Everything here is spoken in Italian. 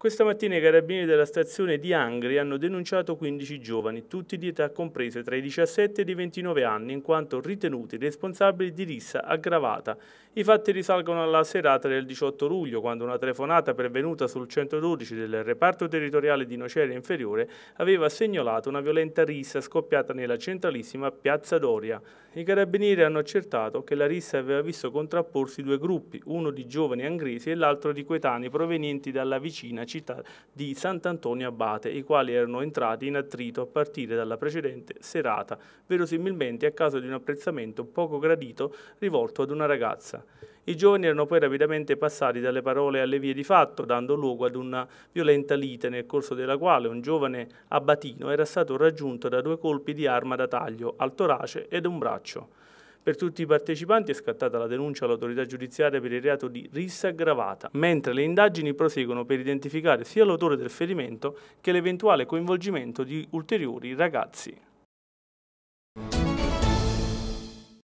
Questa mattina i carabinieri della stazione di Angri hanno denunciato 15 giovani, tutti di età comprese tra i 17 e i 29 anni, in quanto ritenuti responsabili di rissa aggravata. I fatti risalgono alla serata del 18 luglio, quando una telefonata pervenuta sul 112 del reparto territoriale di Nocera Inferiore aveva segnalato una violenta rissa scoppiata nella centralissima Piazza Doria. I carabinieri hanno accertato che la rissa aveva visto contrapporsi due gruppi, uno di giovani angresi e l'altro di coetanei provenienti dalla vicina città di Sant'Antonio Abate, i quali erano entrati in attrito a partire dalla precedente serata, verosimilmente a causa di un apprezzamento poco gradito rivolto ad una ragazza. I giovani erano poi rapidamente passati dalle parole alle vie di fatto, dando luogo ad una violenta lite nel corso della quale un giovane abbatino era stato raggiunto da due colpi di arma da taglio al torace ed un braccio. Per tutti i partecipanti è scattata la denuncia all'autorità giudiziaria per il reato di rissa aggravata, mentre le indagini proseguono per identificare sia l'autore del ferimento che l'eventuale coinvolgimento di ulteriori ragazzi.